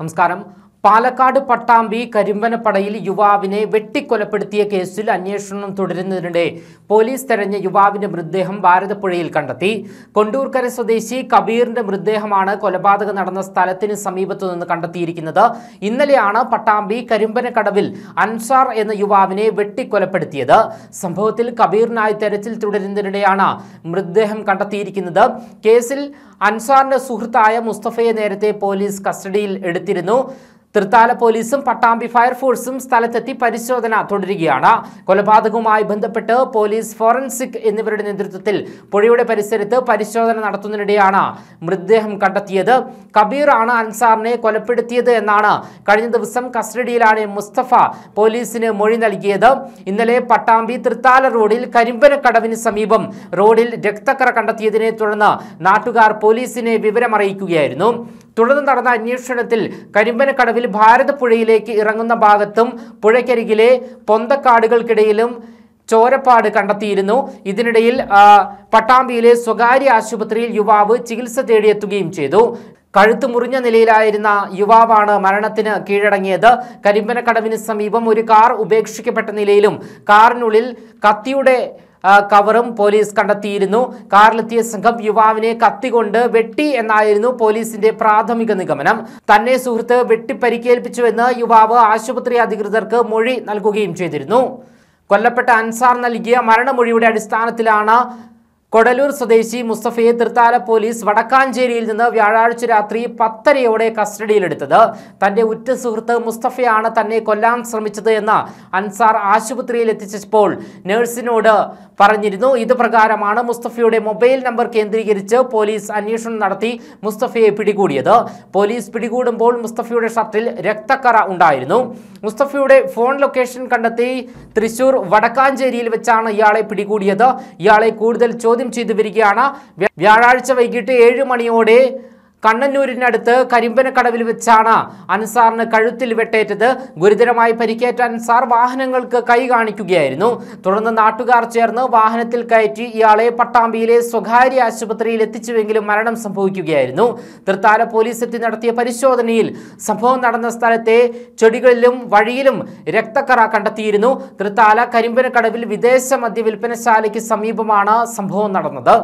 नमस्कार പാലക്കാട് പട്ടാമ്പി കരിമ്പനപ്പടയിൽ യുവാവിനെ വെട്ടിക്കൊലപ്പെടുത്തിയ കേസിൽ അന്വേഷണം തുടരുന്നതിനിടെ പോലീസ് തെരഞ്ഞ യുവാവിന്റെ മൃതദേഹം ഭാരതപ്പുഴയിൽ കണ്ടെത്തി കൊണ്ടൂർക്കര സ്വദേശി കബീറിന്റെ മൃതദേഹമാണ് കൊലപാതകം നടന്ന സ്ഥലത്തിന് സമീപത്തു നിന്ന് കണ്ടെത്തിയിരിക്കുന്നത് ഇന്നലെയാണ് പട്ടാമ്പി കരിമ്പനക്കടവിൽ അൻസാർ എന്ന യുവാവിനെ വെട്ടിക്കൊലപ്പെടുത്തിയത് സംഭവത്തിൽ കബീറിനായി തെരച്ചിൽ തുടരുന്നതിനിടെയാണ് മൃതദേഹം കണ്ടെത്തിയിരിക്കുന്നത് കേസിൽ അൻസാറിന്റെ സുഹൃത്തായ മുസ്തഫയെ നേരത്തെ പോലീസ് കസ്റ്റഡിയിൽ എടുത്തിരുന്നു തൃത്താല പോലീസും പട്ടാമ്പി ഫയർഫോഴ്സും സ്ഥലത്തെത്തി പരിശോധന തുടരുകയാണ് കൊലപാതകവുമായി ബന്ധപ്പെട്ട് പോലീസ് ഫോറൻസിക് എന്നിവരുടെ നേതൃത്വത്തിൽ പുഴയുടെ പരിസരത്ത് പരിശോധന നടത്തുന്നതിനിടെയാണ് മൃതദേഹം കണ്ടെത്തിയത് കബീർ ആണ് അൻസാറിനെ കൊലപ്പെടുത്തിയത് എന്നാണ് കഴിഞ്ഞ ദിവസം കസ്റ്റഡിയിലാണ് മുസ്തഫ പോലീസിന് മൊഴി നൽകിയത് ഇന്നലെ പട്ടാമ്പി തൃത്താല റോഡിൽ കരിമ്പനക്കടവിന് സമീപം റോഡിൽ രക്തക്കറ കണ്ടെത്തിയതിനെ തുടർന്ന് നാട്ടുകാർ പോലീസിനെ വിവരമറിയിക്കുകയായിരുന്നു തുടർന്ന് നടന്ന അന്വേഷണത്തിൽ കരിമ്പനക്കടവിൽ ഭാരതപ്പുഴയിലേക്ക് ഇറങ്ങുന്ന ഭാഗത്തും പുഴയ്ക്കരികിലെ പൊന്തക്കാടുകൾക്കിടയിലും ചോരപ്പാട് കണ്ടെത്തിയിരുന്നു ഇതിനിടയിൽ പട്ടാമ്പിയിലെ സ്വകാര്യ ആശുപത്രിയിൽ യുവാവ് ചികിത്സ തേടിയെത്തുകയും ചെയ്തു കഴുത്ത് മുറിഞ്ഞ നിലയിലായിരുന്ന യുവാവാണ് മരണത്തിന് കീഴടങ്ങിയത് കരിമ്പനക്കടവിന് സമീപം ഒരു കാർ ഉപേക്ഷിക്കപ്പെട്ട നിലയിലും കാറിനുള്ളിൽ കത്തിയുടെ കവറും പോലീസ് കണ്ടെത്തിയിരുന്നു കാറിലെത്തിയ സംഘം യുവാവിനെ കത്തികൊണ്ട് വെട്ടി എന്നായിരുന്നു പോലീസിന്റെ പ്രാഥമിക നിഗമനം തന്നെ സുഹൃത്ത് വെട്ടിപ്പരിക്കേൽപ്പിച്ചുവെന്ന് യുവാവ് ആശുപത്രി അധികൃതർക്ക് മൊഴി നൽകുകയും ചെയ്തിരുന്നു കൊല്ലപ്പെട്ട അൻസാർ നൽകിയ മരണമൊഴിയുടെ അടിസ്ഥാനത്തിലാണ് കൊടലൂർ സ്വദേശി മുസ്തഫയെ തൃത്താല പോലീസ് വടക്കാഞ്ചേരിയിൽ നിന്ന് വ്യാഴാഴ്ച രാത്രി പത്തരയോടെ കസ്റ്റഡിയിലെടുത്തത് തന്റെ ഉറ്റ സുഹൃത്ത് മുസ്തഫയാണ് തന്നെ കൊല്ലാൻ ശ്രമിച്ചത് എന്ന് അൻസാർ ആശുപത്രിയിൽ എത്തിച്ചപ്പോൾ നഴ്സിനോട് പറഞ്ഞിരുന്നു ഇത് പ്രകാരമാണ് മുസ്തഫയുടെ മൊബൈൽ നമ്പർ കേന്ദ്രീകരിച്ച് പോലീസ് അന്വേഷണം നടത്തി മുസ്തഫയെ പിടികൂടിയത് പോലീസ് പിടികൂടുമ്പോൾ മുസ്തഫയുടെ ഷർട്ടിൽ രക്തക്കറ ഉണ്ടായിരുന്നു മുസ്തഫയുടെ ഫോൺ ലൊക്കേഷൻ കണ്ടെത്തി തൃശൂർ വടക്കാഞ്ചേരിയിൽ വെച്ചാണ് ഇയാളെ പിടികൂടിയത് ഇയാളെ കൂടുതൽ ചോദ്യം ചോദ്യം ചെയ്തു വരികയാണ് വ്യാഴാഴ്ച വൈകിട്ട് ഏഴ് മണിയോടെ കണ്ണന്നൂരിനടുത്ത് കരിമ്പനക്കടവിൽ വെച്ചാണ് അൻസാറിന് കഴുത്തിൽ വെട്ടേറ്റത് ഗുരുതരമായി പരിക്കേറ്റ അൻസാർ വാഹനങ്ങൾക്ക് കൈ കാണിക്കുകയായിരുന്നു തുടർന്ന് നാട്ടുകാർ ചേർന്ന് വാഹനത്തിൽ കയറ്റി ഇയാളെ പട്ടാമ്പിയിലെ സ്വകാര്യ ആശുപത്രിയിൽ എത്തിച്ചുവെങ്കിലും മരണം സംഭവിക്കുകയായിരുന്നു തൃത്താല പോലീസ് എത്തി നടത്തിയ പരിശോധനയിൽ സംഭവം നടന്ന സ്ഥലത്തെ ചെടികളിലും വഴിയിലും രക്തക്കറ കണ്ടെത്തിയിരുന്നു തൃത്താല കരിമ്പനക്കടവിൽ വിദേശ മദ്യവിൽപ്പനശാലയ്ക്ക് സമീപമാണ് സംഭവം നടന്നത്